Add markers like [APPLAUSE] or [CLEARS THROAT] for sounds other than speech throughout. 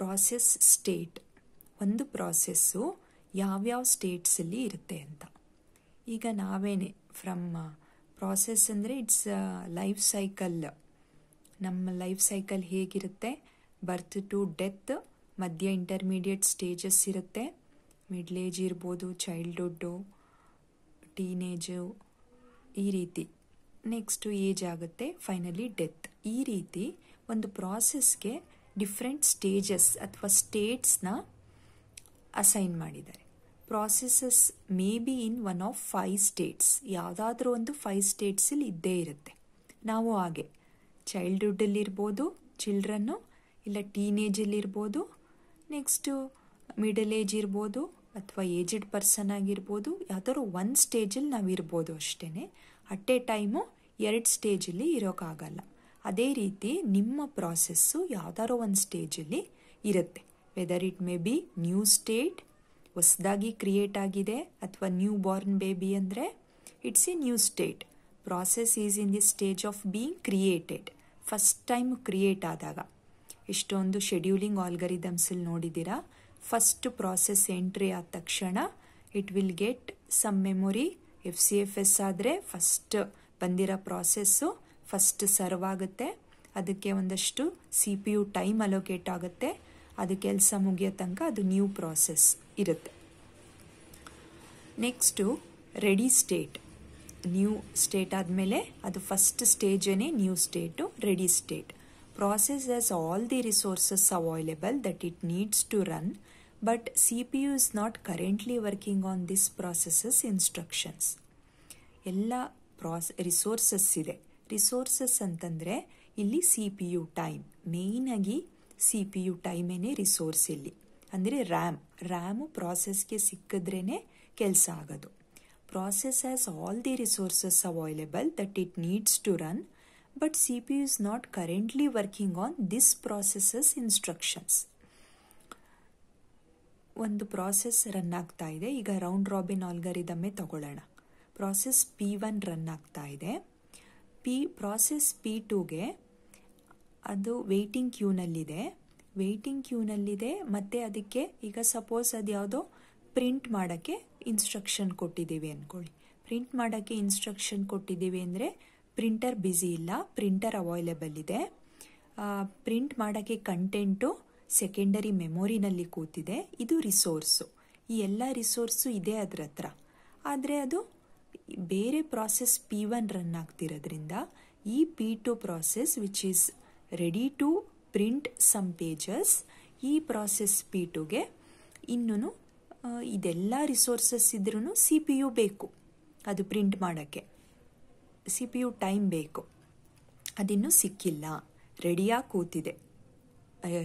Process state ಒಂದು process ಯಾವ್ಯಾವ ಸ್ಟೇಟ್ಸಲ್ಲಿ ಇರುತ್ತೆ ಅಂತ ಈಗ ನಾವೇನೆ ಫ್ರಮ್ ಪ್ರಾಸೆಸ್ ಅಂದರೆ ಇಟ್ಸ್ ಲೈಫ್ ಸೈಕಲ್ ನಮ್ಮ ಲೈಫ್ ಸೈಕಲ್ ಹೇಗಿರುತ್ತೆ ಬರ್ತ್ ಟು ಡೆತ್ ಮಧ್ಯ ಇಂಟರ್ಮೀಡಿಯೇಟ್ ಸ್ಟೇಜಸ್ ಇರುತ್ತೆ ಮಿಡ್ಲ್ ಏಜ್ ಇರ್ಬೋದು ಚೈಲ್ಡ್ಹುಡ್ಡು ಟೀನೇಜು ಈ ರೀತಿ ನೆಕ್ಸ್ಟು ಏಜ್ ಆಗುತ್ತೆ ಫೈನಲಿ ಡೆತ್ ಈ ರೀತಿ ಒಂದು ಪ್ರಾಸೆಸ್ಗೆ ಡಿಫ್ರೆಂಟ್ ಸ್ಟೇಜಸ್ ಅಥವಾ ಸ್ಟೇಟ್ಸ್ನ ಅಸೈನ್ ಮಾಡಿದ್ದಾರೆ processes may be in one of five states ಯಾವುದಾದ್ರೂ ಒಂದು ಫೈವ್ ಸ್ಟೇಟ್ಸಲ್ಲಿ ಇದ್ದೇ ಇರುತ್ತೆ ನಾವು ಹಾಗೆ ಚೈಲ್ಡ್ಹುಡ್ಡಲ್ಲಿರ್ಬೋದು ಚಿಲ್ಡ್ರನ್ನು ಇಲ್ಲ ಟೀನೇಜಲ್ಲಿರ್ಬೋದು ನೆಕ್ಸ್ಟು ಮಿಡಲ್ ಏಜ್ ಇರ್ಬೋದು ಅಥವಾ ಏಜ್ಡ್ ಪರ್ಸನ್ ಆಗಿರ್ಬೋದು ಯಾವುದಾದ್ರು ಒನ್ ಸ್ಟೇಜಲ್ಲಿ ನಾವು ಇರ್ಬೋದು ಅಷ್ಟೇ ಅಟ್ ಎ ಟೈಮು ಎರಡು ಸ್ಟೇಜಲ್ಲಿ ಇರೋಕ್ಕಾಗಲ್ಲ ಅದೇ ರೀತಿ ನಿಮ್ಮ ಪ್ರಾಸೆಸ್ಸು ಯಾವ್ದಾದ್ರು ಒಂದು ಸ್ಟೇಜಲ್ಲಿ ಇರುತ್ತೆ whether it may be new state ಹೊಸದಾಗಿ ಕ್ರಿಯೇಟ್ ಆಗಿದೆ ಅಥವಾ ನ್ಯೂ ಬಾರ್ನ್ ಬೇಬಿ ಅಂದರೆ it's a new state process is in the stage of being created first time create ಆದಾಗ ಇಷ್ಟೊಂದು ಶೆಡ್ಯೂಲಿಂಗ್ ಆಲ್ಗರಿದಮ್ಸಲ್ಲಿ ನೋಡಿದ್ದೀರಾ ಫಸ್ಟ್ ಪ್ರಾಸೆಸ್ ಎಂಟ್ರಿ ಆದ ತಕ್ಷಣ it will get some memory F C F S ಆದರೆ first ಬಂದಿರೋ process first serve ಆಗುತ್ತೆ ಅದಕ್ಕೆ ಒಂದಷ್ಟು C P U time allocate ಆಗುತ್ತೆ ಅದು ಕೆಲಸ ಮುಗಿಯೋ ತನಕ ಅದು ನ್ಯೂ ಪ್ರಾಸೆಸ್ ಇರುತ್ತೆ next ready state new state ಆದಮೇಲೆ ಅದು ಫಸ್ಟ್ ಸ್ಟೇಜೇ new state ready state process as all the resources available that it needs to run but C P U is not currently working on this processes instructions ಎಲ್ಲ ಪ್ರಾಸ್ resources ಇದೆ resources ಅಂತಂದರೆ ಇಲ್ಲಿ C P U time ಮೇಯ್ನಾಗಿ C P U ಟೈಮೇನೆ resource ಇಲ್ಲಿ ಅಂದರೆ RAM RAM ಪ್ರಾಸೆಸ್ಗೆ ಸಿಕ್ಕಿದ್ರೇ ಕೆಲಸ ಆಗೋದು process as all the resources available that it needs to run but C P U is not currently working on this processes instructions ಒಂದು process run ಆಗ್ತಾ ಇದೆ ಈಗ ರೌಂಡ್ ರಾಬಿನ್ ಆಲ್ಗರಿದಮ್ಮೆ ತಗೊಳ್ಳೋಣ ಪ್ರಾಸೆಸ್ ಪಿ ಒನ್ ರನ್ ಆಗ್ತಾ ಇದೆ P process P ಟೂಗೆ ಅದು waiting ಕ್ಯೂನಲ್ಲಿದೆ waiting ಕ್ಯೂನಲ್ಲಿದೆ ಮತ್ತು ಅದಕ್ಕೆ ಈಗ ಸಪೋಸ್ ಅದು ಯಾವುದೋ ಪ್ರಿಂಟ್ ಮಾಡೋಕ್ಕೆ ಇನ್ಸ್ಟ್ರಕ್ಷನ್ ಕೊಟ್ಟಿದ್ದೀವಿ ಅಂದ್ಕೊಳ್ಳಿ ಪ್ರಿಂಟ್ ಮಾಡೋಕ್ಕೆ ಇನ್ಸ್ಟ್ರಕ್ಷನ್ ಕೊಟ್ಟಿದ್ದೀವಿ ಅಂದರೆ ಪ್ರಿಂಟರ್ ಬ್ಯುಸಿ ಇಲ್ಲ ಪ್ರಿಂಟರ್ ಅವೈಲೇಬಲ್ ಇದೆ ಪ್ರಿಂಟ್ ಮಾಡೋಕ್ಕೆ ಕಂಟೆಂಟು ಸೆಕೆಂಡರಿ ಮೆಮೊರಿನಲ್ಲಿ ಕೂತಿದೆ ಇದು ರಿಸೋರ್ಸು ಈ ಎಲ್ಲ ರಿಸೋರ್ಸು ಇದೆ ಅದ್ರ ಹತ್ರ ಆದರೆ ಅದು ಬೇರೆ ಪ್ರಾಸೆಸ್ ಪಿ ಒನ್ ರನ್ ಆಗ್ತಿರೋದ್ರಿಂದ ಈ P two process which is ready to print some pages ಈ ಪ್ರಾಸೆಸ್ ಪಿ ಟುಗೆ ಇನ್ನೂ ಇದೆಲ್ಲ ರಿಸೋರ್ಸಸ್ ಇದ್ರೂ ಸಿ ಪಿ ಯು ಬೇಕು ಅದು ಪ್ರಿಂಟ್ ಮಾಡೋಕ್ಕೆ ಸಿ ಪಿ ಯು ಟೈಮ್ ಬೇಕು ಅದಿನ್ನೂ ಸಿಕ್ಕಿಲ್ಲ ರೆಡಿಯಾಗಿ ಕೂತಿದೆ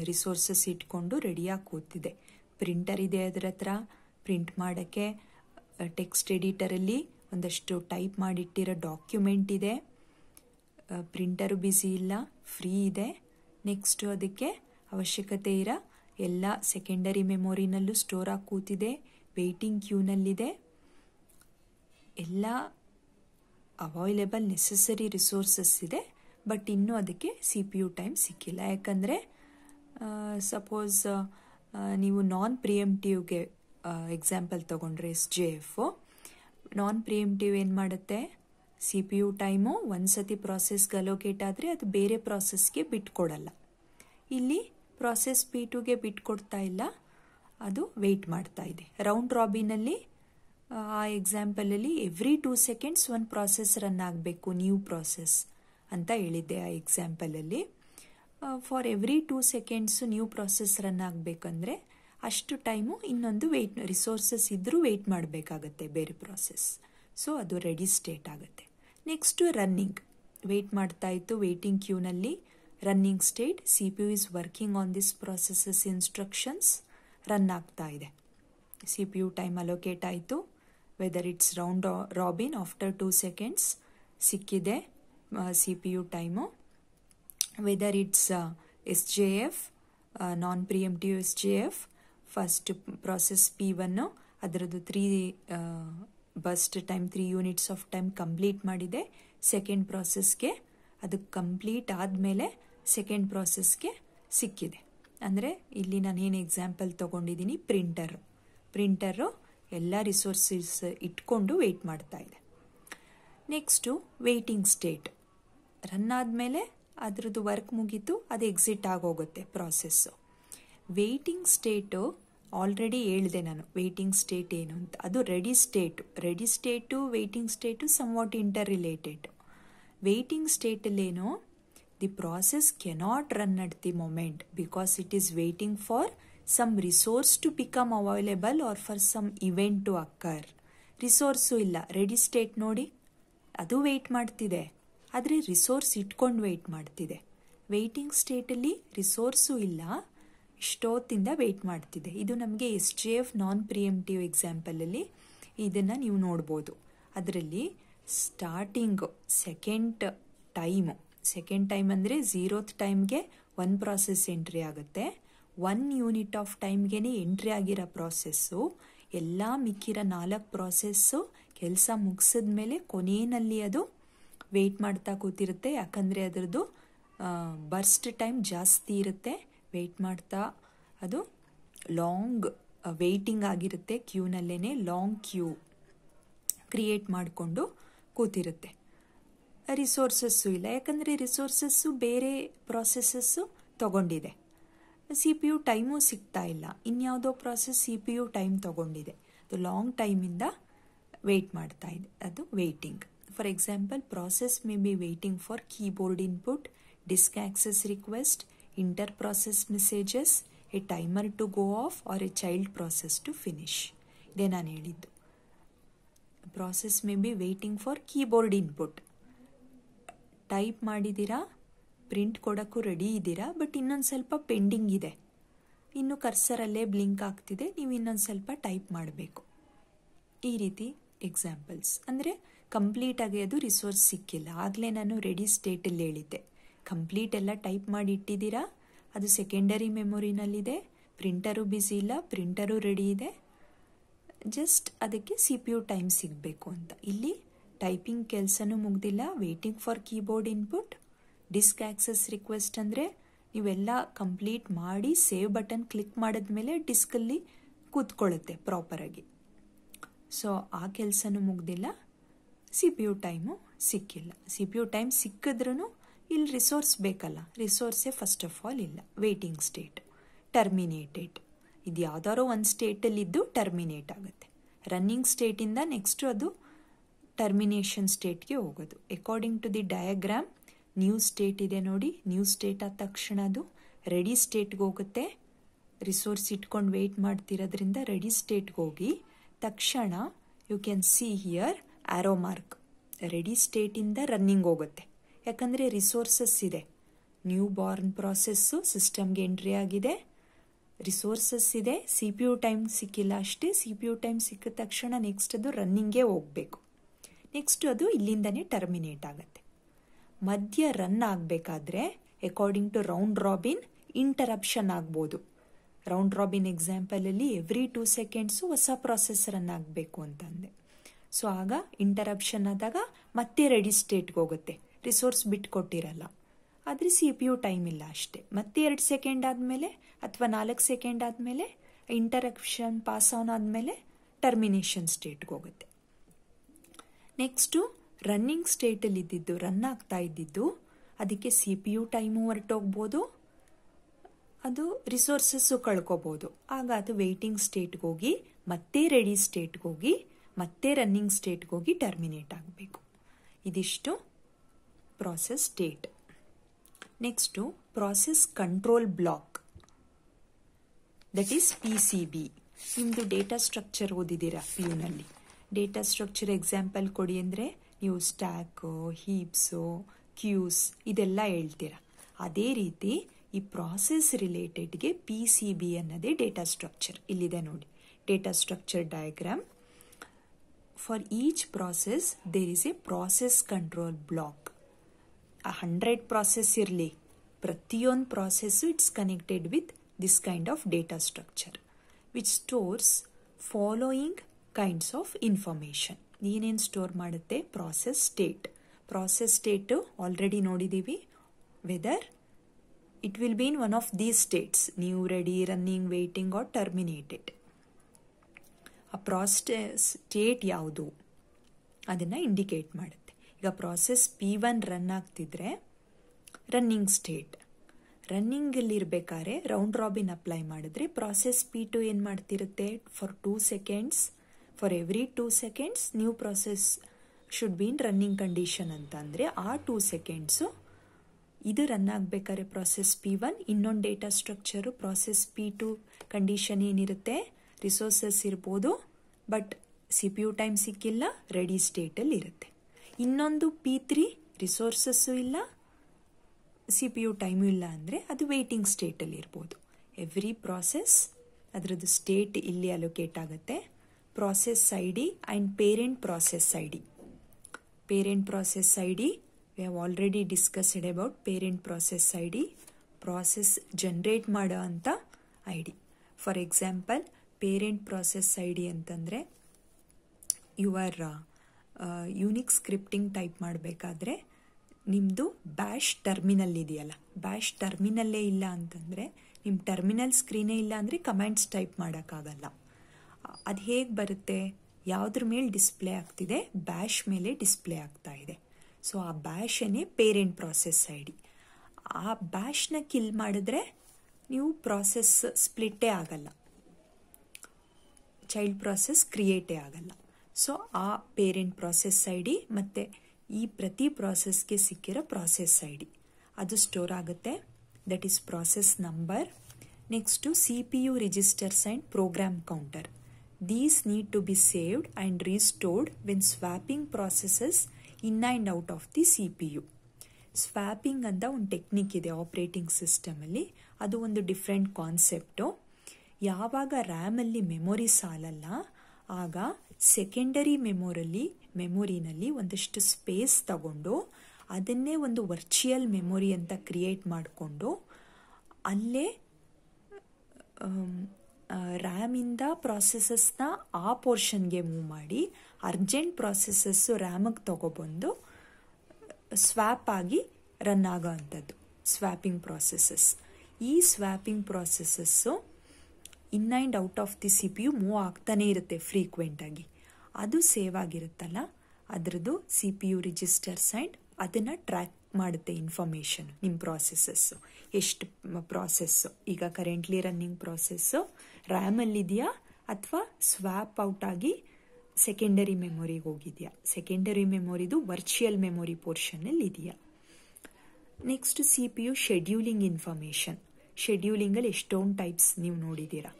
ರಿಸೋರ್ಸಸ್ ಇಟ್ಕೊಂಡು ರೆಡಿಯಾಗಿ ಕೂತಿದೆ ಪ್ರಿಂಟರ್ ಇದೆ ಅದ್ರ ಹತ್ರ ಪ್ರಿಂಟ್ ಮಾಡೋಕ್ಕೆ ಟೆಕ್ಸ್ಟ್ ಎಡಿಟರಲ್ಲಿ ಒಂದಷ್ಟು ಟೈಪ್ ಮಾಡಿಟ್ಟಿರೋ ಡಾಕ್ಯುಮೆಂಟ್ ಇದೆ ಪ್ರಿಂಟರು ಬ್ಯುಸಿ ಇಲ್ಲ ಫ್ರೀ ಇದೆ ನೆಕ್ಸ್ಟು ಅದಕ್ಕೆ ಅವಶ್ಯಕತೆ ಇರೋ ಎಲ್ಲ ಸೆಕೆಂಡರಿ ಮೆಮೊರಿನಲ್ಲೂ ಸ್ಟೋರ್ ಆಗಿ ಕೂತಿದೆ ವೇಟಿಂಗ್ ಕ್ಯೂನಲ್ಲಿದೆ ಎಲ್ಲ ಅವೈಲೇಬಲ್ ನೆಸಸರಿ ರಿಸೋರ್ಸಸ್ ಇದೆ ಬಟ್ ಇನ್ನೂ ಅದಕ್ಕೆ ಸಿ ಪಿ ಯು ಟೈಮ್ ಸಿಕ್ಕಿಲ್ಲ ಯಾಕಂದರೆ ಸಪೋಸ್ ನೀವು ನಾನ್ ಪ್ರಿಯಮ್ಟಿವ್ಗೆ ಎಕ್ಸಾಂಪಲ್ ತೊಗೊಂಡ್ರೆ S J F non preemptive ಏನು ಮಾಡುತ್ತೆ ಸಿ ಪಿ ಯು ಟೈಮು ಒಂದು ಸತಿ ಪ್ರಾಸೆಸ್ಗೆ ಅಲೋಕೇಟ್ ಆದರೆ ಅದು ಬೇರೆ ಪ್ರಾಸೆಸ್ಗೆ ಬಿಟ್ಕೊಡಲ್ಲ ಇಲ್ಲಿ ಪ್ರಾಸೆಸ್ ಪಿ ಟುಗೆ ಬಿಟ್ಕೊಡ್ತಾ ಇಲ್ಲ ಅದು ವೆಯ್ಟ್ ಮಾಡ್ತಾ ಇದೆ ರೌಂಡ್ ರಾಬಿನಲ್ಲಿ ಆ ಎಕ್ಸಾಂಪಲಲ್ಲಿ ಎವ್ರಿ ಟೂ ಸೆಕೆಂಡ್ಸ್ ಒಂದು ಪ್ರಾಸೆಸ್ ರನ್ ಆಗಬೇಕು ನ್ಯೂ ಪ್ರಾಸೆಸ್ ಅಂತ ಹೇಳಿದ್ದೆ ಆ ಎಕ್ಸಾಂಪಲಲ್ಲಿ for every two seconds new process run ಆಗಬೇಕಂದ್ರೆ ಅಷ್ಟು ಟೈಮು ಇನ್ನೊಂದು ವೆಯ್ಟ್ ರಿಸೋರ್ಸಸ್ ಇದ್ದರೂ ವೆಯ್ಟ್ ಮಾಡಬೇಕಾಗತ್ತೆ ಬೇರೆ ಪ್ರಾಸೆಸ್ ಸೊ ಅದು ರೆಡಿ ಸ್ಟೇಟ್ ಆಗುತ್ತೆ ನೆಕ್ಸ್ಟು ರನ್ನಿಂಗ್ ವೆಯ್ಟ್ ಮಾಡ್ತಾ ಇತ್ತು ವೆಯ್ಟಿಂಗ್ ಕ್ಯೂನಲ್ಲಿ running state C P U is working on this processes instructions run ಆಗ್ತಾ ಇದೆ C P U time allocate ಆಯಿತು whether it's round robin after two seconds ಸಿಕ್ಕಿದೆ C P U time whether it's S J F non preemptive S J F first process P one ಅದರದ್ದು three burst time three units of time complete ಮಾಡಿದೆ second ಪ್ರಾಸೆಸ್ಗೆ ಅದು complete ಆದಮೇಲೆ second ಪ್ರಾಸೆಸ್ಗೆ ಸಿಕ್ಕಿದೆ ಅಂದರೆ ಇಲ್ಲಿ ನಾನು ಏನು ಎಕ್ಸಾಂಪಲ್ ತೊಗೊಂಡಿದ್ದೀನಿ ಪ್ರಿಂಟರು ಪ್ರಿಂಟರು ಎಲ್ಲ ರಿಸೋರ್ಸಸ್ ಇಟ್ಕೊಂಡು ವೆಯ್ಟ್ ಮಾಡ್ತಾ ಇದೆ ನೆಕ್ಸ್ಟು ವೆಯ್ಟಿಂಗ್ ಸ್ಟೇಟ್ ರನ್ ಆದಮೇಲೆ ಅದರದ್ದು ವರ್ಕ್ ಮುಗೀತು ಅದು ಎಕ್ಸಿಟ್ ಆಗೋಗುತ್ತೆ ಪ್ರಾಸೆಸ್ಸು ವೆಯ್ಟಿಂಗ್ ಸ್ಟೇಟು ಆಲ್ರೆಡಿ ಹೇಳಿದೆ ನಾನು ವೆಯ್ಟಿಂಗ್ ಸ್ಟೇಟ್ ಏನು ಅಂತ ಅದು ready state ready state waiting state what interrelated waiting ಸ್ಟೇಟಲ್ಲೇನು the process cannot run at the moment because it is waiting for some resource to become available or for some event to occur resource ಇಲ್ಲ ready state ನೋಡಿ ಅದು weight ಮಾಡ್ತಿದೆ ಆದರೆ resource ಇಟ್ಕೊಂಡು weight ಮಾಡ್ತಿದೆ waiting ಸ್ಟೇಟಲ್ಲಿ resource ಇಲ್ಲ ಇಷ್ಟೊತ್ತಿಂದ weight ಮಾಡ್ತಿದೆ ಇದು ನಮಗೆ S G F non preemptive ಎಕ್ಸಾಂಪಲಲ್ಲಿ ಇದನ್ನು ನೀವು ನೋಡ್ಬೋದು ಅದರಲ್ಲಿ starting second time second time ಅಂದರೆ ಝೀರೋತ್ ಟೈಮ್ಗೆ ಒನ್ ಪ್ರಾಸೆಸ್ ಎಂಟ್ರಿ ಆಗುತ್ತೆ ಒನ್ ಯೂನಿಟ್ ಆಫ್ ಟೈಮ್ಗೆ ಎಂಟ್ರಿ ಆಗಿರೋ ಪ್ರಾಸೆಸ್ಸು ಎಲ್ಲ ಮಿಕ್ಕಿರೋ ನಾಲ್ಕು ಪ್ರಾಸೆಸ್ಸು ಕೆಲಸ ಮುಗಿಸಿದ ಮೇಲೆ ಕೊನೆಯಲ್ಲಿ ಅದು ವೆಯ್ಟ್ ಮಾಡ್ತಾ ಕೂತಿರುತ್ತೆ ಯಾಕಂದರೆ ಅದರದ್ದು ಬರ್ಸ್ಟ್ ಟೈಮ್ ಜಾಸ್ತಿ ಇರುತ್ತೆ ವೆಯ್ಟ್ ಮಾಡ್ತಾ ಅದು ಲಾಂಗ್ ವೆಯ್ಟಿಂಗ್ ಆಗಿರುತ್ತೆ ಕ್ಯೂನಲ್ಲೇ ಲಾಂಗ್ ಕ್ಯೂ ಕ್ರಿಯೇಟ್ ಮಾಡಿಕೊಂಡು ಕೂತಿರುತ್ತೆ ರಿಸೋರ್ಸಸ್ಸು ಇಲ್ಲ ಯಾಕಂದರೆ ರಿಸೋರ್ಸಸ್ಸು ಬೇರೆ ಪ್ರಾಸೆಸಸ್ಸು ತಗೊಂಡಿದೆ ಸಿ ಪಿ ಯು ಟೈಮು ಸಿಗ್ತಾ ಇಲ್ಲ ಇನ್ಯಾವುದೋ process C P U time ತಗೊಂಡಿದೆ ಅದು ಲಾಂಗ್ ಟೈಮಿಂದ ವೆಯ್ಟ್ ಮಾಡ್ತಾ ಇದೆ ಅದು waiting for example process may be waiting for keyboard input disk access request inter-process messages, a timer to go off or a child process to finish. ಇದೇ ನಾನು ಹೇಳಿದ್ದು process may be waiting for keyboard input type ಮಾಡಿದ್ದೀರಾ print ಕೊಡೋಕ್ಕೂ ready ಇದ್ದೀರಾ but ಇನ್ನೊಂದು ಸ್ವಲ್ಪ pending ಇದೆ ಇನ್ನು ಕರ್ಸರಲ್ಲೇ ಬ್ಲಿಂಕ್ ಆಗ್ತಿದೆ ನೀವು ಇನ್ನೊಂದು ಸ್ವಲ್ಪ ಟೈಪ್ ಮಾಡಬೇಕು ಈ ರೀತಿ ಎಕ್ಸಾಂಪಲ್ಸ್ ಅಂದರೆ ಕಂಪ್ಲೀಟಾಗಿ ಅದು ರಿಸೋರ್ಸ್ ಸಿಕ್ಕಿಲ್ಲ ಆಗಲೇ ನಾನು ರೆಡಿ ಸ್ಟೇಟಲ್ಲಿ ಹೇಳಿದ್ದೆ ಕಂಪ್ಲೀಟ್ ಎಲ್ಲ ಟೈಪ್ ಮಾಡಿ ಇಟ್ಟಿದ್ದೀರಾ ಅದು ಸೆಕೆಂಡರಿ ಮೆಮೊರಿನಲ್ಲಿದೆ ಪ್ರಿಂಟರು ಬಿಸಿ ಇಲ್ಲ ಪ್ರಿಂಟರು ರೆಡಿ ಇದೆ ಜಸ್ಟ್ ಅದಕ್ಕೆ ಸಿ ಪಿ ಯು ಟೈಮ್ ಸಿಗಬೇಕು ಅಂತ ಇಲ್ಲಿ ಟೈಪಿಂಗ್ ಕೆಲಸನೂ ಮುಗ್ದಿಲ್ಲ waiting for keyboard input disk access request ಅಂದರೆ ನೀವೆಲ್ಲ ಕಂಪ್ಲೀಟ್ ಮಾಡಿ ಸೇವ್ ಬಟನ್ ಕ್ಲಿಕ್ ಮಾಡಿದ್ಮೇಲೆ ಡಿಸ್ಕಲ್ಲಿ ಕೂತ್ಕೊಳ್ಳುತ್ತೆ ಪ್ರಾಪರಾಗಿ ಸೊ ಆ ಕೆಲಸನೂ ಮುಗ್ದಿಲ್ಲ ಸಿ ಪಿ ಯು ಟೈಮು ಸಿಕ್ಕಿಲ್ಲ ಸಿ ಪಿ ಯು ಟೈಮ್ ಸಿಕ್ಕಿದ್ರೂ ಇಲ್ಲಿ ರಿಸೋರ್ಸ್ ಬೇಕಲ್ಲ ರಿಸೋರ್ಸೇ ಫಸ್ಟ್ ಆಫ್ ಆಲ್ ಇಲ್ಲ ವೇಟಿಂಗ್ ಸ್ಟೇಟ್ ಟರ್ಮಿನೇಟೆಡ್ ಇದು ಯಾವ್ದಾರೋ ಒಂದು ಸ್ಟೇಟಲ್ಲಿದ್ದು ಟರ್ಮಿನೇಟ್ ಆಗುತ್ತೆ ರನ್ನಿಂಗ್ ಸ್ಟೇಟಿಂದ ನೆಕ್ಸ್ಟ್ ಅದು ಟರ್ಮಿನೇಷನ್ ಸ್ಟೇಟ್ಗೆ ಹೋಗೋದು according to the diagram new state ಇದೆ ನೋಡಿ ನ್ಯೂ ಸ್ಟೇಟ್ ಆದ ತಕ್ಷಣ ಅದು ರೆಡಿ ಸ್ಟೇಟ್ಗೆ ಹೋಗುತ್ತೆ ರಿಸೋರ್ಸ್ ಇಟ್ಕೊಂಡು ವೆಯ್ಟ್ ಮಾಡ್ತಿರೋದ್ರಿಂದ ರೆಡಿ ಸ್ಟೇಟ್ಗೆ ಹೋಗಿ ತಕ್ಷಣ you can see here arrow mark ready ಸ್ಟೇಟಿಂದ ರನ್ನಿಂಗ್ ಹೋಗುತ್ತೆ ಯಾಕಂದರೆ ರಿಸೋರ್ಸಸ್ ಇದೆ ನ್ಯೂ ಬಾರ್ನ್ ಪ್ರಾಸೆಸ್ಸು ಸಿಸ್ಟಮ್ಗೆ ಎಂಟ್ರಿ ಆಗಿದೆ ರಿಸೋರ್ಸಸ್ ಇದೆ ಸಿ ಪಿ ಯು ಟೈಮ್ ಸಿಕ್ಕಿಲ್ಲ ಅಷ್ಟೇ ಸಿ ಪಿ ಯು ಟೈಮ್ ಸಿಕ್ಕಿದ ತಕ್ಷಣ ನೆಕ್ಸ್ಟ್ ಅದು ರನ್ನಿಂಗ್ಗೆ ಹೋಗಬೇಕು ನೆಕ್ಸ್ಟ್ ಅದು ಇಲ್ಲಿಂದನೇ ಟರ್ಮಿನೇಟ್ ಆಗುತ್ತೆ ಮಧ್ಯ ರನ್ ಆಗಬೇಕಾದ್ರೆ according to round robin interruption ಆಗ್ಬೋದು ರೌಂಡ್ ರಾಬಿನ್ ಎಕ್ಸಾಂಪಲಲ್ಲಿ ಎವ್ರಿ ಟೂ ಸೆಕೆಂಡ್ಸು ಹೊಸ ಪ್ರಾಸೆಸ್ ರನ್ ಆಗಬೇಕು ಅಂತಂದೆ ಸೊ ಆಗ ಇಂಟರಪ್ಷನ್ ಆದಾಗ ಮತ್ತೆ ರೆಡಿ ಸ್ಟೇಟ್ಗೆ ಹೋಗುತ್ತೆ ರಿಸೋರ್ಸ್ ಬಿಟ್ಕೊಟ್ಟಿರಲ್ಲ ಆದರೆ ಸಿ ಪಿ ಯು ಟೈಮ್ ಇಲ್ಲ ಅಷ್ಟೇ ಮತ್ತೆ ಎರಡು ಸೆಕೆಂಡ್ ಆದಮೇಲೆ ಅಥವಾ ನಾಲ್ಕು ಸೆಕೆಂಡ್ ಆದಮೇಲೆ ಇಂಟರಪ್ಷನ್ ಪಾಸ್ ಆನ್ ಆದಮೇಲೆ ಟರ್ಮಿನೇಷನ್ ಸ್ಟೇಟ್ಗೆ ಹೋಗುತ್ತೆ ನೆಕ್ಸ್ಟು ರನ್ನಿಂಗ್ ಸ್ಟೇಟಲ್ಲಿ ಇದ್ದಿದ್ದು ರನ್ ಆಗ್ತಾ ಇದ್ದಿದ್ದು ಅದಕ್ಕೆ ಸಿ ಪಿ ಯು ಟೈಮು ಹೊರಟೋಗ್ಬೋದು ಅದು ರಿಸೋರ್ಸಸ್ಸು ಕಳ್ಕೊಬೋದು ಆಗ ಅದು ವೆಯ್ಟಿಂಗ್ ಸ್ಟೇಟ್ಗೆ ಹೋಗಿ ಮತ್ತೆ ರೆಡಿ ಸ್ಟೇಟ್ಗೆ ಹೋಗಿ ಮತ್ತೆ ರನ್ನಿಂಗ್ ಸ್ಟೇಟ್ಗೆ ಹೋಗಿ ಟರ್ಮಿನೇಟ್ ಆಗಬೇಕು ಇದಿಷ್ಟು process state. Next to process control block that is PCB. ನಿಮ್ಮದು ಡೇಟಾ ಸ್ಟ್ರಕ್ಚರ್ ಓದಿದ್ದೀರಾ ಪಿ ಡೇಟಾ ಸ್ಟ್ರಕ್ಚರ್ ಎಕ್ಸಾಂಪಲ್ ಕೊಡಿ ಅಂದರೆ ನೀವು ಸ್ಟ್ಯಾಕು ಹೀಪ್ಸು ಕ್ಯೂಸ್ ಇದೆಲ್ಲ ಹೇಳ್ತೀರಾ ಅದೇ ರೀತಿ ಈ ಪ್ರಾಸೆಸ್ ರಿಲೇಟೆಡ್ಗೆ ಪಿ ಸಿ ಬಿ ಅನ್ನೋದೇ ಡೇಟಾ ಸ್ಟ್ರಕ್ಚರ್ ಇಲ್ಲಿದೆ ನೋಡಿ data structure diagram for each process there is a process control block ಆ ಹಂಡ್ರೆಡ್ ಪ್ರಾಸೆಸ್ ಇರಲಿ ಪ್ರತಿಯೊಂದು process it's connected with this kind of data structure which stores following kinds of information ಏನೇನು ಸ್ಟೋರ್ ಮಾಡುತ್ತೆ process state process state already ನೋಡಿದ್ದೀವಿ whether it will be in one of these states ನೀವು ready running waiting or terminated ಆ process state ಯಾವುದು ಅದನ್ನು indicate ಮಾಡುತ್ತೆ ಈಗ ಪ್ರಾಸೆಸ್ ಪಿ ಒನ್ ರನ್ ಆಗ್ತಿದ್ರೆ ರನ್ನಿಂಗ್ ಸ್ಟೇಟ್ ರನ್ನಿಂಗಲ್ಲಿರಬೇಕಾದ್ರೆ ರೌಂಡ್ ರಾಬಿನ್ ಅಪ್ಲೈ ಮಾಡಿದ್ರೆ ಪ್ರಾಸೆಸ್ ಪಿ ಟು ಏನು ಮಾಡ್ತಿರುತ್ತೆ for two seconds for every two seconds new process should be in running condition ಅಂತ ಅಂದರೆ ಆ ಟೂ ಸೆಕೆಂಡ್ಸು ಇದು ರನ್ ಆಗಬೇಕಾದ್ರೆ ಪ್ರಾಸೆಸ್ ಪಿ ಒನ್ ಇನ್ನೊಂದು data structure process P two condition ಏನಿರುತ್ತೆ ರಿಸೋರ್ಸಸ್ ಇರ್ಬೋದು but C P U time ಸಿಕ್ಕಿಲ್ಲ ready ಸ್ಟೇಟಲ್ಲಿ ಇರುತ್ತೆ ಇನ್ನೊಂದು ಪಿ ತ್ರೀ ರಿಸೋರ್ಸಸ್ಸು ಇಲ್ಲ ಸಿ ಪಿ ಯು ಟೈಮು ಇಲ್ಲ ಅಂದರೆ ಅದು ವೇಟಿಂಗ್ ಸ್ಟೇಟಲ್ಲಿ ಇರ್ಬೋದು ಎವ್ರಿ ಪ್ರಾಸೆಸ್ ಅದರದ್ದು ಸ್ಟೇಟ್ ಇಲ್ಲಿ ಅಲೋಕೇಟ್ ಆಗುತ್ತೆ process I D and parent process I D parent process I D we have already discussed about parent process I D process generate ಮಾಡೋ ಅಂತ I D for example parent process I D ಅಂತಂದರೆ your unique scripting type ಮಾಡಬೇಕಾದ್ರೆ ನಿಮ್ಮದು bash terminal ಇದೆಯಲ್ಲ bash ಟರ್ಮಿನಲ್ಲೇ ಇಲ್ಲ ಅಂತಂದರೆ ನಿಮ್ಮ ಟರ್ಮಿನಲ್ ಸ್ಕ್ರೀನೇ ಇಲ್ಲ ಅಂದರೆ ಕಮೆಂಟ್ಸ್ ಟೈಪ್ ಮಾಡೋಕ್ಕಾಗಲ್ಲ ಅದು ಹೇಗೆ ಬರುತ್ತೆ ಯಾವುದ್ರ ಮೇಲೆ ಡಿಸ್ಪ್ಲೇ ಆಗ್ತಿದೆ ಬ್ಯಾಶ್ ಮೇಲೆ ಡಿಸ್ಪ್ಲೇ ಆಗ್ತಾ ಇದೆ ಸೊ ಆ ಬ್ಯಾಶನ್ನೇ ಪೇರೆಂಟ್ ಪ್ರಾಸೆಸ್ ಐ ಡಿ ಆ ಬ್ಯಾಶ್ನ ಕಿಲ್ ಮಾಡಿದ್ರೆ ನೀವು ಪ್ರಾಸೆಸ್ ಸ್ಪ್ಲಿಟ್ಟೇ ಆಗಲ್ಲ ಚೈಲ್ಡ್ ಪ್ರಾಸೆಸ್ ಕ್ರಿಯೇಟೇ ಆಗಲ್ಲ ಸೊ ಆ ಪೇರೆಂಟ್ ಪ್ರಾಸೆಸ್ ಐ ಡಿ ಮತ್ತು ಈ ಪ್ರತಿ ಪ್ರಾಸೆಸ್ಗೆ ಸಿಕ್ಕಿರೋ ಪ್ರಾಸೆಸ್ ಐ ಡಿ ಅದು ಸ್ಟೋರ್ ಆಗುತ್ತೆ that is process number next C P U registers and program counter these need to be saved and restored when swapping processes in and out of the C P U swapping ಅಂತ ಒಂದು technique ಇದೆ operating ಸಿಸ್ಟಮಲ್ಲಿ ಅದು ಒಂದು different concept ಯಾವಾಗ ರ್ಯಾಮಲ್ಲಿ memory ಸಾಲಲ್ಲ ಆಗ secondary ಮೆಮೊರಲ್ಲಿ ಮೆಮೊರಿನಲ್ಲಿ ಒಂದಷ್ಟು space ತಗೊಂಡು ಅದನ್ನೇ ಒಂದು ವರ್ಚುಯಲ್ ಮೆಮೊರಿ ಅಂತ ಕ್ರಿಯೇಟ್ ಮಾಡಿಕೊಂಡು ಅಲ್ಲೇ ರ್ಯಾಮಿಂದ ಪ್ರಾಸೆಸಸ್ನ ಆ ಪೋರ್ಷನ್ಗೆ ಮೂವ್ ಮಾಡಿ ಅರ್ಜೆಂಟ್ ಪ್ರಾಸೆಸಸ್ಸು ರ್ಯಾಮಿಗೆ ತೊಗೊಬಂದು ಸ್ವ್ಯಾಪ್ ಆಗಿ ರನ್ ಆಗೋ ಅಂಥದ್ದು ಸ್ವ್ಯಾಪಿಂಗ್ ಪ್ರಾಸೆಸಸ್ ಈ swapping processes in and out of the C P U move ಆಗ್ತಾನೆ ಇರುತ್ತೆ ಫ್ರೀಕ್ವೆಂಟಾಗಿ ಅದು ಸೇವ್ ಆಗಿರುತ್ತಲ್ಲ ಅದರದ್ದು C P U registers and ಅದನ್ನು ಟ್ರ್ಯಾಕ್ ಮಾಡುತ್ತೆ ಇನ್ಫಾರ್ಮೇಷನ್ ನಿಮ್ಮ ಪ್ರಾಸೆಸಸ್ಸು ಎಷ್ಟು ಪ್ರಾಸೆಸ್ಸು ಈಗ ಕರೆಂಟ್ಲಿ ರನ್ನಿಂಗ್ ಪ್ರಾಸೆಸ್ಸು ರ್ಯಾಮಲ್ಲಿದೆಯಾ ಅಥವಾ ಸ್ವಾಪ್ ಔಟ್ ಆಗಿ ಸೆಕೆಂಡರಿ ಮೆಮೊರಿಗೆ ಹೋಗಿದೆಯಾ ಸೆಕೆಂಡರಿ ಮೆಮೊರಿದು ವರ್ಚುಯಲ್ ಮೆಮೊರಿ ಪೋರ್ಷನಲ್ಲಿ ಇದೆಯಾ next C P U scheduling information ಶೆಡ್ಯೂಲಿಂಗಲ್ಲಿ ಎಷ್ಟೊಂದು ಟೈಪ್ಸ್ ನೀವು ನೋಡಿದ್ದೀರಾ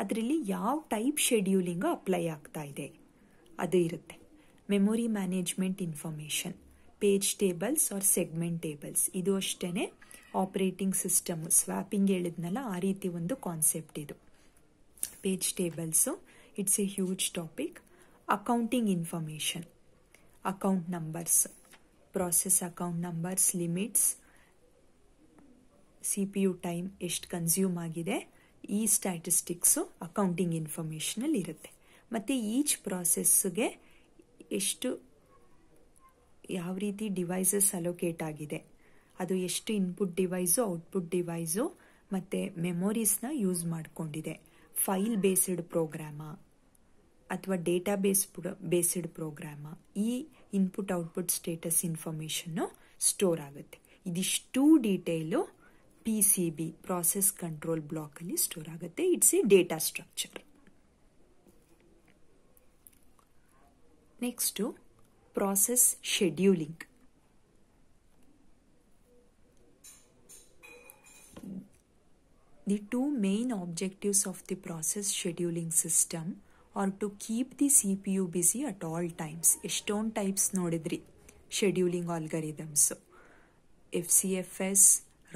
ಅದರಲ್ಲಿ ಯಾವ ಟೈಪ್ ಶೆಡ್ಯೂಲಿಂಗು ಅಪ್ಲೈ ಆಗ್ತಾ ಇದೆ ಅದು ಇರುತ್ತೆ memory management information page tables or segment tables ಇದು ಅಷ್ಟೇ ಆಪರೇಟಿಂಗ್ ಸಿಸ್ಟಮ್ ಸ್ವಾಪಿಂಗ್ ಹೇಳಿದ್ನಲ್ಲ ಆ ರೀತಿ ಒಂದು ಕಾನ್ಸೆಪ್ಟ್ ಇದು page tables it's a huge topic accounting information account numbers process account numbers limits C P U time ಎಷ್ಟು ಕನ್ಸ್ಯೂಮ್ ಆಗಿದೆ ಈ ಸ್ಟ್ಯಾಟಿಸ್ಟಿಕ್ಸು ಅಕೌಂಟಿಂಗ್ ಇನ್ಫಾರ್ಮೇಷನಲ್ಲಿ ಇರುತ್ತೆ ಮತ್ತು ಈಚ್ ಪ್ರಾಸೆಸ್ಗೆ ಎಷ್ಟು ಯಾವ ರೀತಿ ಡಿವೈಸಸ್ ಅಲೋಕೇಟ್ ಆಗಿದೆ ಅದು ಎಷ್ಟು ಇನ್ಪುಟ್ ಡಿವೈಸು ಔಟ್ಪುಟ್ ಡಿವೈಸು ಮತ್ತು ಮೆಮೊರೀಸ್ನ ಯೂಸ್ ಮಾಡಿಕೊಂಡಿದೆ ಫೈಲ್ ಬೇಸ್ಡ್ ಪ್ರೋಗ್ರಾಮ ಅಥವಾ ಡೇಟಾ ಬೇಸ್ ಬೇಸ್ಡ್ ಪ್ರೋಗ್ರಾಮ ಈ ಇನ್ಪುಟ್ ಔಟ್ಪುಟ್ ಸ್ಟೇಟಸ್ ಇನ್ಫಾರ್ಮೇಷನ್ನು ಸ್ಟೋರ್ ಆಗುತ್ತೆ ಇದಿಷ್ಟು detail PCB process control block ಅಲ್ಲಿ ಸ್ಟೋರ್ ಆಗುತ್ತೆ it's a data structure next process scheduling The two main objectives of the process scheduling system are to keep the CPU busy at all times. Stone types ನೋಡಿದ್ರಿ scheduling algorithms fcfs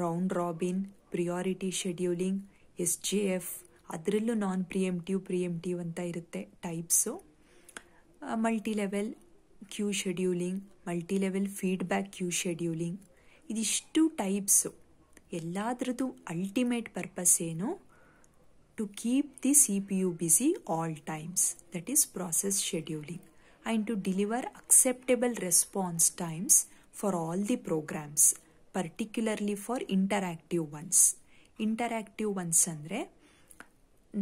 round robin priority scheduling S G F ಅದರಲ್ಲೂ non preemptive preemptive ಅಂತ ಇರುತ್ತೆ types multilevel queue scheduling multilevel feedback queue scheduling ಇದಿಷ್ಟು types ಎಲ್ಲದರದ್ದು ultimate purpose ಏನು to keep the C P U busy all times that is process scheduling and to deliver acceptable response times for all the programs particularly for interactive ones interactive ones ಅಂದರೆ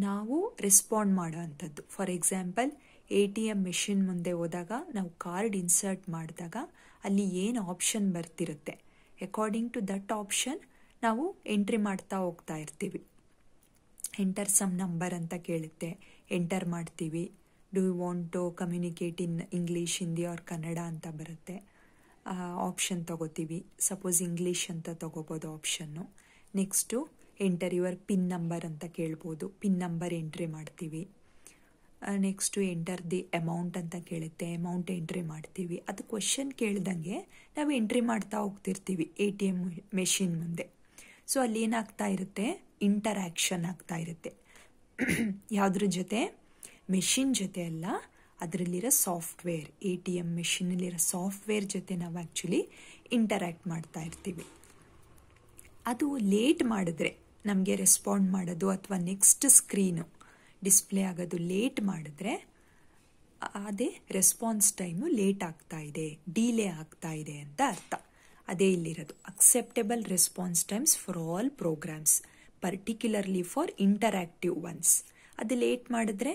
ನಾವು respond ಮಾಡೋ ಅಂಥದ್ದು for example A T M machine ಮುಂದೆ ಹೋದಾಗ ನಾವು card insert ಮಾಡಿದಾಗ ಅಲ್ಲಿ ಏನು ಆಪ್ಷನ್ ಬರ್ತಿರುತ್ತೆ ಅಕಾರ್ಡಿಂಗ್ ಟು ದಟ್ ಆಪ್ಷನ್ ನಾವು ಎಂಟ್ರಿ ಮಾಡ್ತಾ ಹೋಗ್ತಾ ಇರ್ತೀವಿ ಎಂಟರ್ ಸಮ್ ನಂಬರ್ ಅಂತ ಕೇಳುತ್ತೆ ಎಂಟರ್ ಮಾಡ್ತೀವಿ do you want to communicate in English Hindi or Kannada ಅಂತ ಬರುತ್ತೆ ಆಪ್ಷನ್ ತಗೋತೀವಿ ಸಪೋಸ್ ಇಂಗ್ಲೀಷ್ ಅಂತ ತಗೋಬೋದು ಆಪ್ಷನ್ನು next enter your PIN number ಅಂತ ಕೇಳ್ಬೋದು ಪಿನ್ ನಂಬರ್ ಎಂಟ್ರಿ ಮಾಡ್ತೀವಿ ನೆಕ್ಸ್ಟು ಎಂಟರ್ ದಿ ಅಮೌಂಟ್ ಅಂತ ಕೇಳುತ್ತೆ ಅಮೌಂಟ್ ಎಂಟ್ರಿ ಮಾಡ್ತೀವಿ ಅದು ಕ್ವಶನ್ ಕೇಳ್ದಂಗೆ ನಾವು ಎಂಟ್ರಿ ಮಾಡ್ತಾ ಹೋಗ್ತಿರ್ತೀವಿ ಎ ಟಿ ಎಮ್ ಮೆಷಿನ್ ಮುಂದೆ ಸೊ ಅಲ್ಲಿ ಏನಾಗ್ತಾ ಇರುತ್ತೆ ಇಂಟರ್ ಆ್ಯಕ್ಷನ್ ಆಗ್ತಾ ಇರುತ್ತೆ [CLEARS THROAT] ಯಾವುದ್ರ ಜೊತೆ ಮೆಷಿನ್ ಜೊತೆ ಅಲ್ಲ ಅದರಲ್ಲಿರೋ ಸಾಫ್ಟ್ವೇರ್ ಎ ಟಿ ಎಮ್ ಮೆಷಿನಲ್ಲಿರೋ ಸಾಫ್ಟ್ವೇರ್ ಜೊತೆ ನಾವು ಆ್ಯಕ್ಚುಲಿ ಇಂಟರ್ಯಾಕ್ಟ್ ಮಾಡ್ತಾ ಇರ್ತೀವಿ ಅದು ಲೇಟ್ ಮಾಡಿದ್ರೆ ನಮಗೆ ರೆಸ್ಪಾಂಡ್ ಮಾಡೋದು ಅಥವಾ ನೆಕ್ಸ್ಟ್ ಸ್ಕ್ರೀನು ಡಿಸ್ಪ್ಲೇ ಆಗೋದು ಲೇಟ್ ಮಾಡಿದ್ರೆ ಅದೇ ರೆಸ್ಪಾನ್ಸ್ ಟೈಮು ಲೇಟ್ ಆಗ್ತಾ ಇದೆ ಡಿಲೇ ಆಗ್ತಾ ಇದೆ ಅಂತ ಅರ್ಥ ಅದೇ ಇಲ್ಲಿರೋದು acceptable response times for all programs particularly for interactive ones ಅದು ಲೇಟ್ ಮಾಡಿದ್ರೆ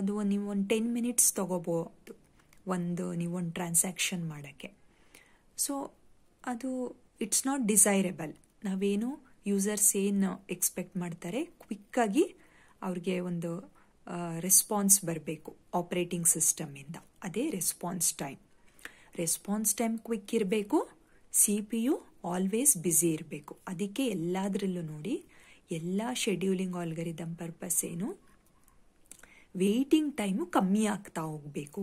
ಅದು ನೀವು ಒಂದು ಟೆನ್ ಮಿನಿಟ್ಸ್ ತೊಗೋಬೋದು ಒಂದು ನೀವು ಒಂದು ಟ್ರಾನ್ಸಾಕ್ಷನ್ ಮಾಡೋಕ್ಕೆ ಸೊ ಅದು ಇಟ್ಸ್ ನಾಟ್ ಡಿಸೈರೇಬಲ್ ನಾವೇನು ಯೂಸರ್ಸ್ ಏನು ಎಕ್ಸ್ಪೆಕ್ಟ್ ಮಾಡ್ತಾರೆ ಕ್ವಿಕ್ಕಾಗಿ ಅವ್ರಿಗೆ ಒಂದು ರೆಸ್ಪಾನ್ಸ್ ಬರಬೇಕು ಆಪ್ರೇಟಿಂಗ್ ಸಿಸ್ಟಮಿಂದ ಅದೇ response time response time quick ಇರಬೇಕು C P U always busy ಇರಬೇಕು ಅದಕ್ಕೆ ಎಲ್ಲದರಲ್ಲೂ ನೋಡಿ ಎಲ್ಲ ಶೆಡ್ಯೂಲಿಂಗ್ ಆಲ್ಗರಿದಮ್ ಪರ್ಪಸ್ ಏನು ವೇಯ್ಟಿಂಗ್ ಟೈಮು ಕಮ್ಮಿ ಆಗ್ತಾ ಹೋಗಬೇಕು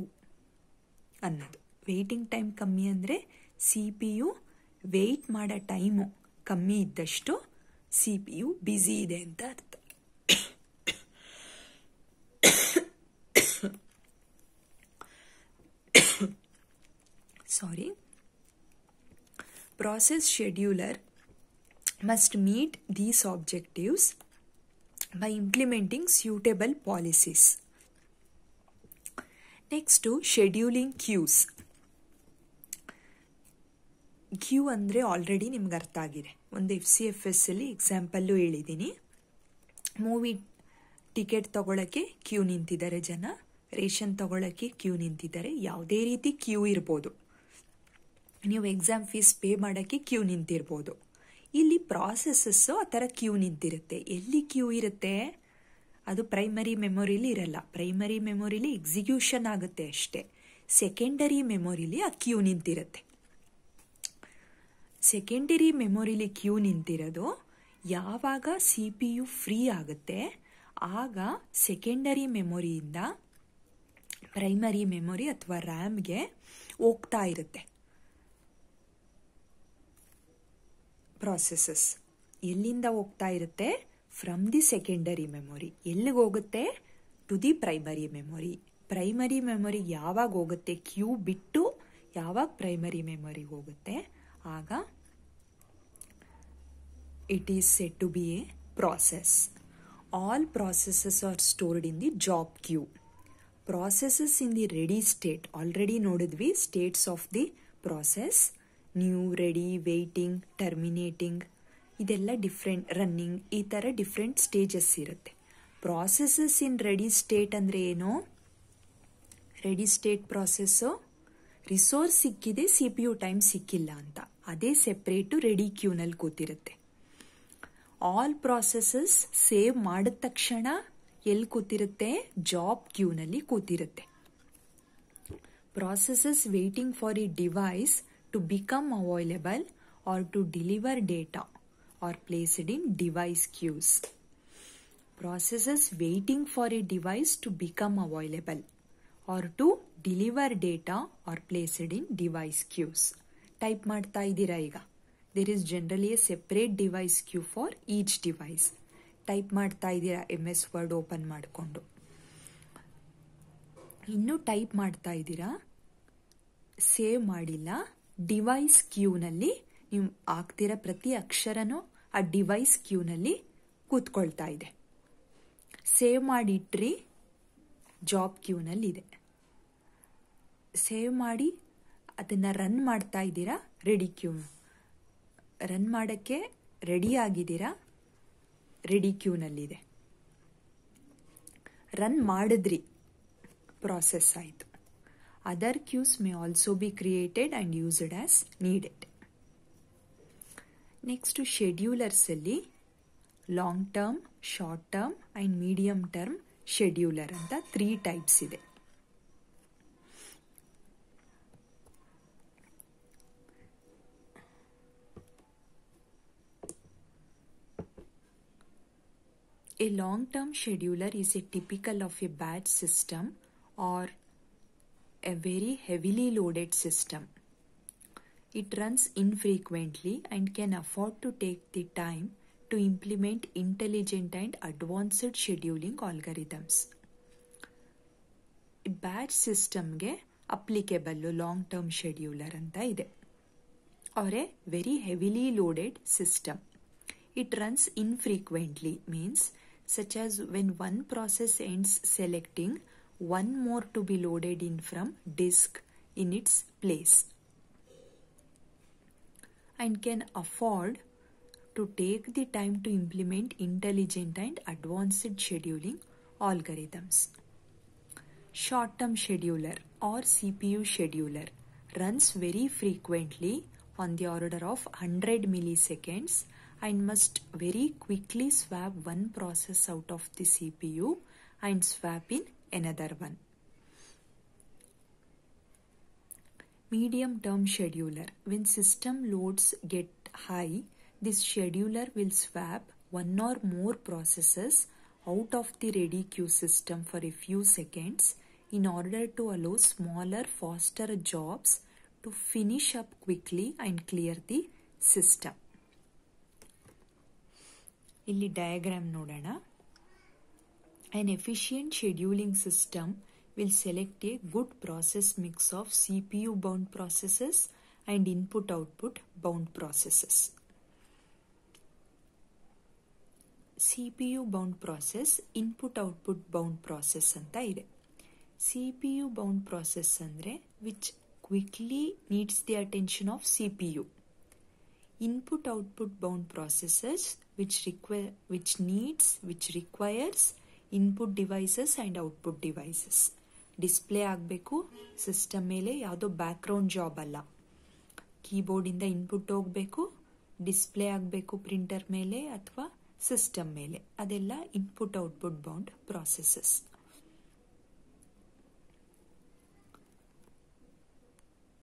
ಅನ್ನೋದು ವೆಯ್ಟಿಂಗ್ ಟೈಮ್ ಕಮ್ಮಿ ಅಂದರೆ ಸಿ ಪಿ ಯು ವೆಯ್ಟ್ ಮಾಡೋ ಟೈಮು ಕಮ್ಮಿ ಇದ್ದಷ್ಟು ಸಿ ಪಿ ಯು ಬ್ಯುಸಿ ಇದೆ ಅಂತ ಅರ್ಥ sorry process scheduler must meet these objectives by implementing suitable policies. Next scheduling queues queue ಅಂದರೆ ಆಲ್ರೆಡಿ ನಿಮ್ಗೆ ಅರ್ಥ ಆಗಿದೆ ಒಂದು ಎಫ್ ಸಿ ಎಫ್ ಎಸ್ ಅಲ್ಲಿ ಎಕ್ಸಾಂಪಲ್ಲು ಹೇಳಿದ್ದೀನಿ ಮೂವಿ ಟಿಕೆಟ್ ತಗೊಳ್ಳೋಕ್ಕೆ ಕ್ಯೂ ನಿಂತಿದ್ದಾರೆ ಜನ ರೇಷನ್ ತಗೊಳ್ಳೋಕ್ಕೆ ಕ್ಯೂ ನಿಂತಿದ್ದಾರೆ ಯಾವುದೇ ರೀತಿ ಕ್ಯೂ ಇರ್ಬೋದು ನೀವು ಎಕ್ಸಾಮ್ ಫೀಸ್ ಪೇ ಮಾಡೋಕ್ಕೆ ಕ್ಯೂ ನಿಂತಿರ್ಬೋದು ಇಲ್ಲಿ ಪ್ರಾಸೆಸಸ್ಸು ಆ ಥರ ಕ್ಯೂ ನಿಂತಿರುತ್ತೆ ಎಲ್ಲಿ ಕ್ಯೂ ಇರುತ್ತೆ ಅದು ಪ್ರೈಮರಿ ಮೆಮೊರಿಲಿ ಇರಲ್ಲ ಪ್ರೈಮರಿ ಮೆಮೊರಿಲಿ ಎಕ್ಸಿಕ್ಯೂಷನ್ ಆಗುತ್ತೆ ಅಷ್ಟೇ ಸೆಕೆಂಡರಿ ಮೆಮೊರಿಲಿ ಆ ಕ್ಯೂ ನಿಂತಿರುತ್ತೆ ಸೆಕೆಂಡರಿ ಮೆಮೊರಿಲಿ ಕ್ಯೂ ನಿಂತಿರೋದು ಯಾವಾಗ ಸಿ ಪಿ ಯು ಫ್ರೀ ಆಗುತ್ತೆ ಆಗ ಸೆಕೆಂಡರಿ ಮೆಮೊರಿಯಿಂದ ಪ್ರೈಮರಿ ಮೆಮೊರಿ ಅಥವಾ ರ್ಯಾಮ್ಗೆ ಹೋಗ್ತಾ ಇರುತ್ತೆ ಪ್ರಾಸೆಸಸ್ ಎಲ್ಲಿಂದ ಹೋಗ್ತಾ ಇರುತ್ತೆ ಫ್ರಮ್ ದಿ ಸೆಕೆಂಡರಿ ಮೆಮೊರಿ ಎಲ್ಲಿಗೆ ಹೋಗುತ್ತೆ to the primary memory primary memory ಯಾವಾಗ ಹೋಗುತ್ತೆ ಕ್ಯೂ ಬಿಟ್ಟು ಯಾವಾಗ ಪ್ರೈಮರಿ ಮೆಮೊರಿಗೆ ಹೋಗುತ್ತೆ ಆಗ it is set to be a process all processes are stored in the job queue processes in the ready state already ನೋಡಿದ್ವಿ states of the process new ready waiting terminating ಇದೆಲ್ಲ different running ಈ ಥರ different stages ಇರುತ್ತೆ processes in ready state ಅಂದರೆ ಏನು ready state process resource ಸಿಕ್ಕಿದೆ C P U time ಸಿಕ್ಕಿಲ್ಲ ಅಂತ ಅದೇ ಸೆಪ್ರೇಟು ರೆಡಿ ಕ್ಯೂನಲ್ಲಿ ಕೂತಿರುತ್ತೆ ಆಲ್ ಪ್ರಾಸೆಸಸ್ ಸೇವ್ ಮಾಡಿದ ತಕ್ಷಣ ಎಲ್ಲಿ ಕೂತಿರುತ್ತೆ ಜಾಬ್ ಕ್ಯೂನಲ್ಲಿ ಕೂತಿರುತ್ತೆ processes waiting for a device to become available or to deliver data or placed in device queues. Processes waiting for a device to become available or to deliver data or placed in device queues. Type ಮಾಡ್ತಾ ಇದ್ದೀರಾ ಈಗ there is generally a separate device queue for each device. Type ಮಾಡ್ತಾ ಇದ್ದೀರಾ MS Word open open Innu type type ಮಾಡ್ತಾ save save ಮಾಡಿಲ್ಲ device ಕ್ಯೂನಲ್ಲಿ ನೀವು ಆಗ್ತಿರೋ ಪ್ರತಿ ಅಕ್ಷರನೂ ಆ ಡಿವೈಸ್ ಕ್ಯೂನಲ್ಲಿ ಕೂತ್ಕೊಳ್ತಾ ಇದೆ ಸೇವ್ ಮಾಡಿಟ್ರಿ ಜಾಬ್ ಇದೆ ಸೇವ್ ಮಾಡಿ ಅದನ್ನ ರನ್ ಮಾಡ್ತಾ ಇದ್ದೀರಾ ರೆಡಿ ಕ್ಯೂ ರನ್ ಮಾಡೋಕ್ಕೆ ರೆಡಿ ಆಗಿದ್ದೀರಾ ರೆಡಿ ಕ್ಯೂನಲ್ಲಿದೆ ರನ್ ಮಾಡಿದ್ರಿ ಪ್ರಾಸೆಸ್ ಆಯಿತು Other queues may also be created and used as needed. Next to schedulers ಅಲ್ಲಿ long term short term and medium term scheduler ಅಂತ three types A long term scheduler is a typical of a batch system or a very heavily loaded system. It runs infrequently and can afford to take the time to implement intelligent and advanced scheduling algorithms. A Batch system ge applicable long term scheduler anta ide. Or a very heavily loaded system. It runs infrequently means such as when one process ends selecting one more to be loaded in from disk in its place and can afford to take the time to implement intelligent and advanced scheduling algorithms. Short term scheduler or CPU scheduler runs very frequently on the order of 100 milliseconds and must very quickly swap one process out of the CPU and swap in another one. Medium term scheduler. When system loads get high, this scheduler will swap one or more processes out of the ready queue system for a few seconds in order to allow smaller, faster jobs to finish up quickly and clear the system ಇಲ್ಲಿ diagram ನೋಡೋಣ an efficient scheduling system will select a good process mix of CPU bound processes and input output bound processes. CPU bound process, input output bound process and CPU bound process andre which quickly needs the attention of CPU. Input output bound processes which require which needs which requires input devices and output devices display ಆಗಬೇಕು system ಮೇಲೆ ಯಾವುದೋ background job ಅಲ್ಲ ಕೀಬೋರ್ಡಿಂದ input ಹೋಗಬೇಕು display ಆಗಬೇಕು printer ಮೇಲೆ ಅಥವಾ system ಮೇಲೆ ಅದೆಲ್ಲ ಇನ್ಪುಟ್ ಔಟ್ಪುಟ್ ಬೌಂಡ್ ಪ್ರಾಸೆಸಸ್